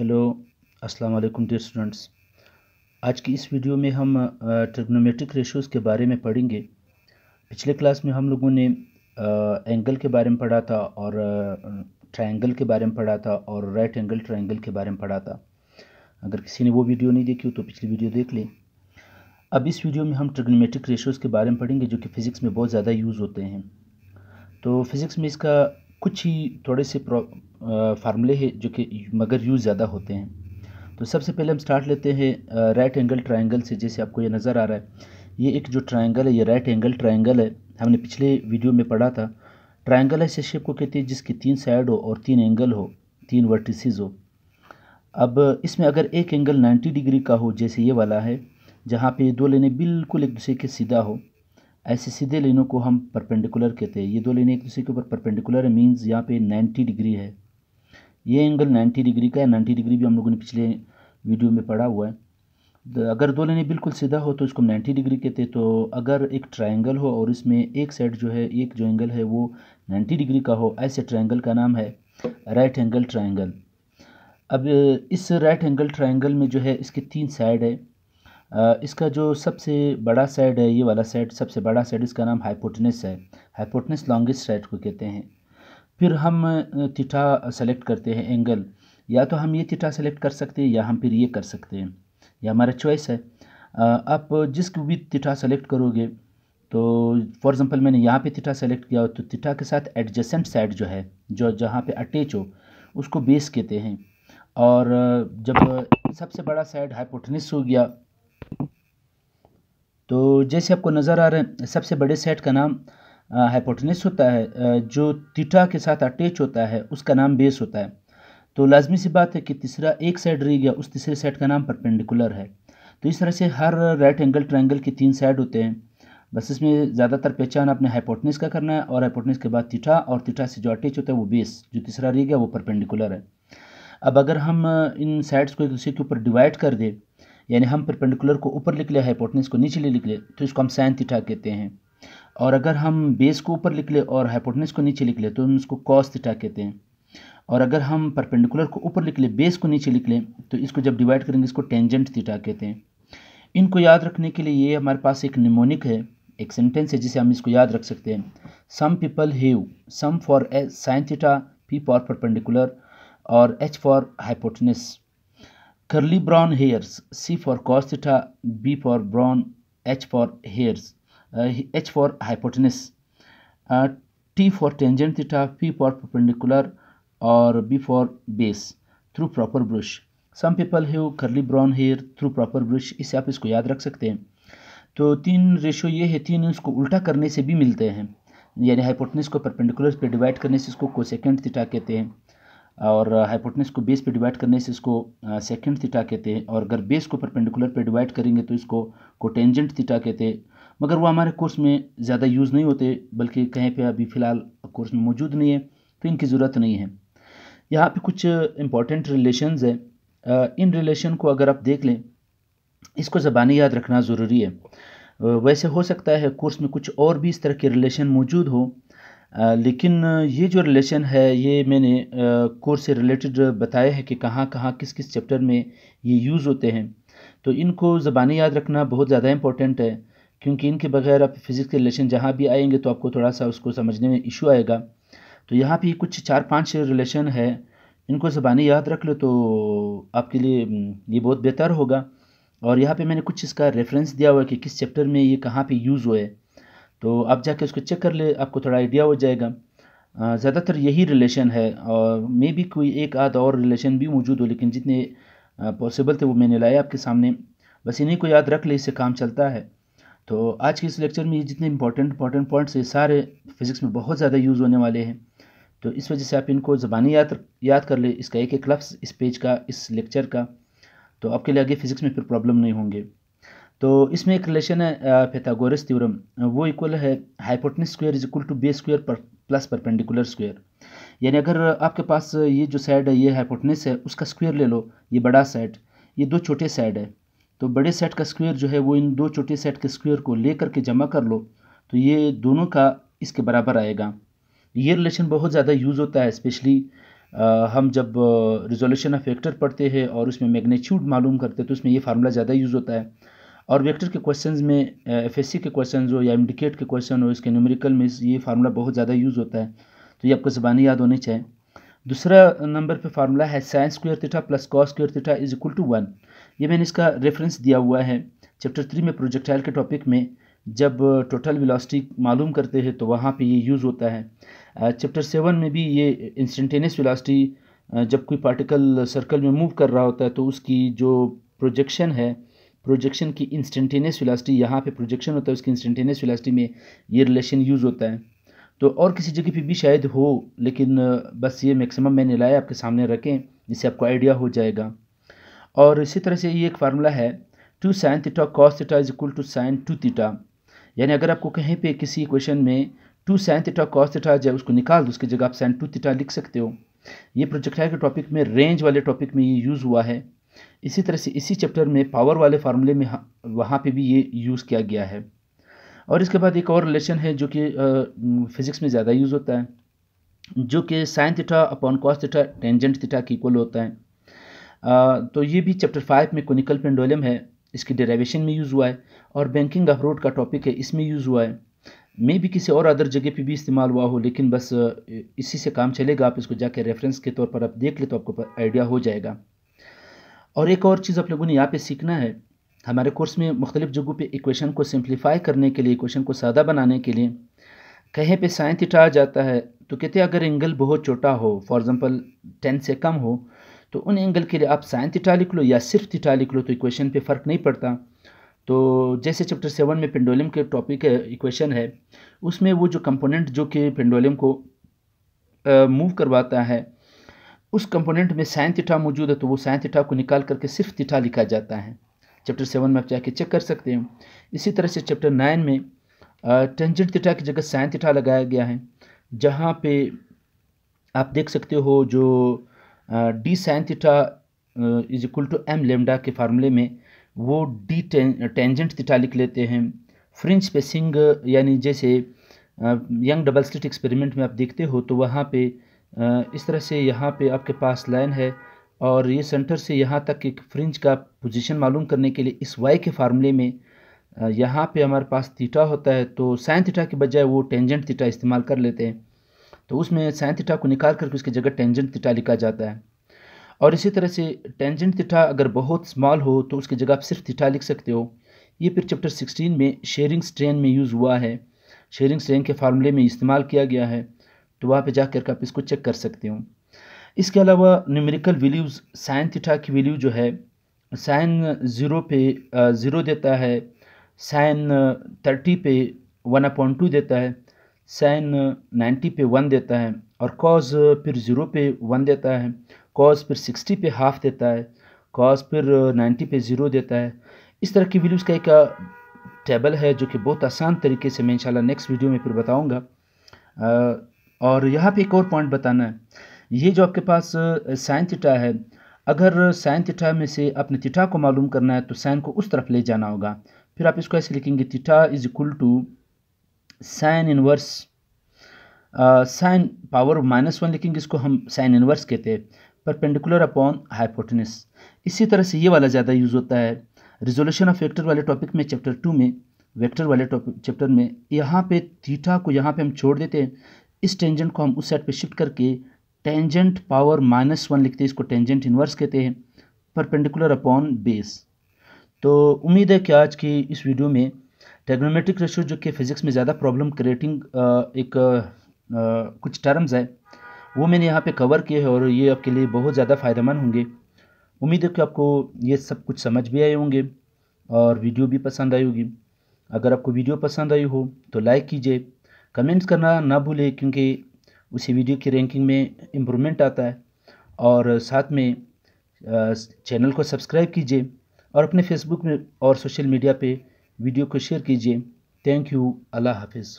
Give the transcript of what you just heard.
hello अस्सलाम वालेकुम dear students आज की इस वीडियो में हम ट्रिग्नोमेट्रिक रेशियोज़ के बारे में पढ़ेंगे पिछले क्लास में हम लोगों ने एंगल के बारे में पढ़ा था और ट्रायंगल के बारे में पढ़ा था और राइट एंगल ट्रायंगल के बारे में पढ़ा था अगर किसी ने वो वीडियो नहीं देखी हो तो पिछली वीडियो देख लें अब इस वीडियो में हम ट्रिग्नोमेट्रिक रेशियोज़ के बारे में पढ़ेंगे जो कि फ़िज़िक्स में बहुत ज़्यादा यूज़ होते हैं तो फिज़िक्स में इसका कुछ ही थोड़े से फार्मूले हैं जो कि मगर यूज़ ज़्यादा होते हैं तो सबसे पहले हम स्टार्ट लेते हैं राइट एंगल ट्रायंगल से जैसे आपको ये नज़र आ रहा है ये एक जो ट्रायंगल है ये राइट एंगल ट्रायंगल है हमने पिछले वीडियो में पढ़ा था ट्रायंगल ऐसे शेप को कहते हैं जिसकी तीन साइड हो और तीन एंगल हो तीन वर्टिसज हो अब इसमें अगर एक एंगल 90 डिग्री का हो जैसे ये वाला है जहाँ पे दो लेने बिल्कुल एक दूसरे के सीधा हो ऐसे सीधे लाइनों को हम परपेंडिकुलर कहते हैं ये दो लाइनें एक दूसरे के ऊपर परपेंडिकुलर है मीन्स यहाँ पे 90 डिग्री है ये एंगल 90 डिग्री का है 90 डिग्री भी हम लोगों ने पिछले वीडियो में पढ़ा हुआ है अगर दो लाइनें बिल्कुल सीधा हो तो इसको हम डिग्री कहते हैं तो अगर एक ट्राइंगल हो और इसमें एक साइड जो है एक जो एंगल है वो नाइन्टी डिग्री का हो ऐसे ट्राइंगल का नाम है राइट एंगल ट्राइंगल अब इस राइट एंगल ट्राइंगल में जो है इसके तीन साइड है इसका जो सबसे बड़ा साइड है ये वाला साइड सबसे बड़ा साइड इसका नाम हाइपोटनस है हाइपोटनस लॉन्गेस्ट साइड को कहते हैं फिर हम थीटा सेलेक्ट करते हैं एंगल या तो हम ये थीटा सेलेक्ट कर सकते हैं या हम फिर ये कर सकते हैं यह हमारा चॉइस है आप जिस भी थीटा सेलेक्ट करोगे तो फॉर एग्ज़ाम्पल मैंने यहाँ पे थीटा सेलेक्ट किया हो तो थीटा के साथ एडजेसेंट साइड जो है जो जहाँ पे अटैच हो उसको बेस कहते हैं और जब सबसे बड़ा साइड हाइपोटनिस हो गया तो जैसे आपको नज़र आ रहा है सबसे बड़े सेट का नाम हाइपोटनिस होता है जो तीटा के साथ अटैच होता है उसका नाम बेस होता है तो लाजमी सी बात है कि तीसरा एक साइड रह गया उस तीसरे सेट का नाम परपेंडिकुलर है तो इस तरह से हर राइट एंगल ट्राइंगल के तीन साइड होते हैं बस इसमें ज़्यादातर पहचान आपने हाइपोटनिस का करना है और हाइपोटनिस के बाद तीठा और तीठा से जो अटैच होता है वो बेस जो तीसरा रह गया वो परपेंडिकुलर है अब अगर हम इन साइड्स को एक दूसरे के ऊपर डिवाइड कर दें यानी हम परपेंडिकुलर को ऊपर लिख ले हाइपोटनिस को नीचे लिख ले तो इसको हम साइन थीटा कहते हैं और अगर हम बेस को ऊपर लिख ले और हाइपोटनस को नीचे लिख ले तो हम इसको कॉस थीटा कहते हैं और अगर हम परपेंडिकुलर को ऊपर लिख ले बेस को नीचे लिख लें तो इसको जब डिवाइड करेंगे इसको टेंजेंट थीटा कहते हैं इनको याद रखने के लिए ये हमारे पास एक निमोनिक है एक सेंटेंस है जिसे हम इसको याद रख सकते हैं some people have some for sine theta P for perpendicular और H for hypotenuse curly brown hairs c for cos theta b for brown h for hairs uh, h for hypotenuse uh, t for tangent theta p for perpendicular or b for base through proper brush some people have curly brown hair through proper brush इसे आप इसको याद रख सकते हैं तो तीन ratio ये है तीन इसको उल्टा करने से भी मिलते हैं यानी हाइपोटनिस को परपेंडिकुलर पे डिवाइड करने से इसको कोसेकेंड थीटा कहते हैं और हाइपोटनस को बेस पे डिवाइड करने से इसको सेकेंड थीटा कहते हैं और अगर बेस को परपेंडिकुलर पे डिवाइड करेंगे तो इसको कोटेंजेंट थीटा कहते हैं मगर वो हमारे कोर्स में ज़्यादा यूज़ नहीं होते बल्कि कहीं पे अभी फ़िलहाल कोर्स में मौजूद नहीं है तो इनकी ज़रूरत नहीं है यहाँ पे कुछ इंपॉर्टेंट रिलेशन है इन रिलेशन को अगर आप देख लें इसको ज़बानी याद रखना ज़रूरी है वैसे हो सकता है कोर्स में कुछ और भी इस तरह के रिलेशन मौजूद हो लेकिन ये जो रिलेशन है ये मैंने कोर्स से रिलेटेड बताया है कि कहाँ कहाँ किस किस चैप्टर में ये यूज़ होते हैं तो इनको ज़बानी याद रखना बहुत ज़्यादा इम्पोर्टेंट है क्योंकि इनके बगैर आप फिज़िक्स के रिलेशन जहाँ भी आएंगे तो आपको थोड़ा सा उसको समझने में इशू आएगा तो यहाँ पे कुछ चार पांच रिलेशन है इनको ज़बानी याद रख लो तो आपके लिए ये बहुत बेहतर होगा और यहाँ पे मैंने कुछ इसका रेफरेंस दिया हुआ है कि किस चैप्टर में ये कहाँ पे यूज़ हुआ है तो आप जाके उसको चेक कर ले आपको थोड़ा आइडिया हो जाएगा ज़्यादातर यही रिलेशन है और मे भी कोई एक आध और रिलेशन भी मौजूद हो लेकिन जितने पॉसिबल थे वो मैंने लाए आपके सामने बस इन्हीं को याद रख ले इससे काम चलता है तो आज के इस लेक्चर में ये जितने इंपॉर्टेंट इंपॉर्टेंट पॉइंट्स ये सारे फिज़िक्स में बहुत ज़्यादा यूज़ होने वाले हैं तो इस वजह से आप इनको ज़बानी याद याद कर ले इसका एक एक लफ्स इस पेज का इस लेक्चर का तो आपके लिए आगे फ़िज़िक्स में फिर प्रॉब्लम नहीं होंगे तो इसमें एक रिलेशन है फैथागोरस थ्योरम वो इक्वल है hypotenuse square is equal to base square पर प्लस परपेंडिकुलर स्क्वायर यानी अगर आपके पास ये जो साइड है ये हाइपोटनिस है उसका स्क्वायर ले लो ये बड़ा सेट ये दो छोटे साइड है तो बड़े सेट का स्क्वायर जो है वो इन दो छोटे सेट के स्क्वायर को ले करके जमा कर लो तो ये दोनों का इसके बराबर आएगा ये रिलेशन बहुत ज़्यादा यूज़ होता है स्पेशली हम जब रिजोल्यूशन ऑफ फैक्टर पढ़ते हैं और उसमें मैग्नीट्यूड मालूम करते हैं तो उसमें ये फार्मूला ज़्यादा यूज़ होता है और वेक्टर के क्वेश्चंस में एफ एस सी के क्वेश्चन हो या इंडिकेट के क्वेश्चन हो इसके न्यूमेरिकल में ये फार्मूला बहुत ज़्यादा यूज़ होता है तो ये आपको ज़बानी याद होनी चाहिए दूसरा नंबर पे फार्मूला है sine square theta plus cos square theta is equal to one ये मैंने इसका रेफरेंस दिया हुआ है चैप्टर थ्री में प्रोजेक्टाइल के टॉपिक में जब टोटल वेलोसिटी मालूम करते हैं तो वहाँ पे ये यूज़ होता है चैप्टर सेवन में भी ये इंस्टेंटेनियस वेलोसिटी जब कोई पार्टिकल सर्कल में मूव कर रहा होता है तो उसकी जो प्रोजेक्शन है प्रोजेक्शन की इंस्टेंटेनियस वेलोसिटी यहाँ पे प्रोजेक्शन होता है उसकी इंस्टेंटेनियस वेलोसिटी में ये रिलेशन यूज़ होता है तो और किसी जगह पे भी शायद हो लेकिन बस ये मैक्सिमम मैंने लाया आपके सामने रखें जिससे आपको आइडिया हो जाएगा और इसी तरह से ये एक फार्मूला है two sine theta cos theta is equal to sine two theta यानी अगर आपको कहीं पर किसी क्वेश्चन में two sine theta cos theta जब उसको निकाल दो उसकी जगह आप साइन टू थीटा लिख सकते हो ये प्रोजेक्टाइल के टॉपिक में रेंज वाले टॉपिक में ये यूज़ हुआ है इसी तरह से इसी चैप्टर में पावर वाले फार्मूले में वहाँ पे भी ये यूज़ किया गया है और इसके बाद एक और रिलेशन है जो कि फिज़िक्स में ज़्यादा यूज़ होता है जो कि sine theta upon cos theta tangent theta के इक्वल होता है आ, तो ये भी चैप्टर फाइव में कोनिकल पेंडोलम है इसकी डेरिवेशन में यूज़ हुआ है और बैंकिंग अफरोड का टॉपिक है इसमें यूज़ हुआ है मे भी किसी और अदर जगह पे भी इस्तेमाल हुआ हो लेकिन बस इसी से काम चलेगा आप इसको जाके रेफरेंस के तौर पर आप देख ले तो आपको आइडिया हो जाएगा और एक और चीज़ आप लोगों ने यहाँ पे सीखना है हमारे कोर्स में मुख्तलिफ जगहों पे इक्वेशन को सिंप्लीफाई करने के लिए इक्वेशन को सादा बनाने के लिए कहीं पे साइन थीटा आ जाता है तो कहते हैं अगर एंगल बहुत छोटा हो फॉर एग्ज़ाम्पल टेन से कम हो तो उन एंगल के लिए आप साइन थीटा लिख लो या सिर्फ थीटा लिख लो तो इक्वेशन पर फ़र्क नहीं पड़ता तो जैसे चैप्टर सेवन में पेंडोलियम के टॉपिक इक्वेशन है उसमें वो जो कंपोनेंट जो कि पेंडोलियम को मूव करवाता है उस कंपोनेंट में साइन तिठा मौजूद है तो वो साइन तिठा को निकाल करके सिर्फ तिठा लिखा जाता है चैप्टर सेवन में आप जाके चेक कर सकते हैं इसी तरह से चैप्टर नाइन में टेंजेंट तिठा की जगह साइन तिठा लगाया गया है जहाँ पे आप देख सकते हो जो D sine theta is equal to M lambda के फार्मूले में वो डी टेंजेंट तिठा लिख लेते हैं फ्रिंज सिंग यानी जैसे यंग डबल स्लिट एक्सपेरिमेंट में आप देखते हो तो वहाँ पर इस तरह से यहाँ पे आपके पास लाइन है और ये सेंटर से यहाँ तक एक फ्रिंज का पोजीशन मालूम करने के लिए इस वाई के फार्मूले में यहाँ पे हमारे पास थीटा होता है तो साइन थीटा के बजाय वो टेंजेंट थीटा इस्तेमाल कर लेते हैं तो उसमें साइन थीटा को निकाल करके उसकी जगह टेंजेंट थीटा लिखा जाता है और इसी तरह से टेंजेंट थीटा अगर बहुत स्मॉल हो तो उसकी जगह आप सिर्फ थीटा लिख सकते हो ये फिर चैप्टर सिक्सटीन में शेयरिंग स्ट्रेन में यूज़ हुआ है शेयरिंग स्ट्रेन के फार्मूले में इस्तेमाल किया गया है तो वहाँ पे जाकर के आप इसको चेक कर सकते हो इसके अलावा न्यूमेरिकल वैल्यूज़ साइन थीठा की वैल्यू जो है साइन ज़ीरो पे ज़ीरो देता है साइन थर्टी पे वन अपॉइंट टू देता है साइन नाइन्टी पे वन देता है और कॉज फिर ज़ीरो पे वन देता है कॉज फिर सिक्सटी पे हाफ देता है कॉज फिर नाइन्टी पे ज़ीरो देता है इस तरह की वैल्यूज़ का एक टेबल है जो कि बहुत आसान तरीके से मैं इंशाल्लाह नेक्स्ट वीडियो में फिर बताऊँगा और यहाँ पे एक और पॉइंट बताना है ये जो आपके पास साइन थीटा है अगर साइन थीटा में से अपने थीटा को मालूम करना है तो साइन को उस तरफ ले जाना होगा फिर आप इसको ऐसे लिखेंगे theta is equal to sine inverse sine power minus one लिखेंगे इसको हम साइन इनवर्स कहते हैं परपेंडिकुलर अपॉन हाइपोटनिस इसी तरह से ये वाला ज़्यादा यूज़ होता है रिजोल्यूशन ऑफ वेक्टर वाले टॉपिक में चैप्टर टू में वेक्टर वाले टॉपिक चैप्टर में यहाँ पे थीटा को यहाँ पे हम छोड़ देते हैं इस टेंजेंट को हम उस साइड पे शिफ्ट करके टेंजेंट पावर माइनस वन लिखते हैं इसको टेंजेंट इन्वर्स कहते हैं परपेंडिकुलर अपॉन बेस तो उम्मीद है कि आज की इस वीडियो में टेग्नोमेट्रिक रेशियो जो कि फिज़िक्स में ज़्यादा प्रॉब्लम क्रिएटिंग एक आ, कुछ टर्म्स है वो मैंने यहाँ पे कवर किए हैं और ये आपके लिए बहुत ज़्यादा फ़ायदेमंद होंगे उम्मीद है कि आपको ये सब कुछ समझ भी आए होंगे और वीडियो भी पसंद आई होगी अगर आपको वीडियो पसंद आई हो तो लाइक कीजिए कमेंट्स करना ना भूलें क्योंकि उसी वीडियो की रैंकिंग में इम्प्रूवमेंट आता है और साथ में चैनल को सब्सक्राइब कीजिए और अपने फेसबुक में और सोशल मीडिया पे वीडियो को शेयर कीजिए थैंक यू अल्लाह हाफिज़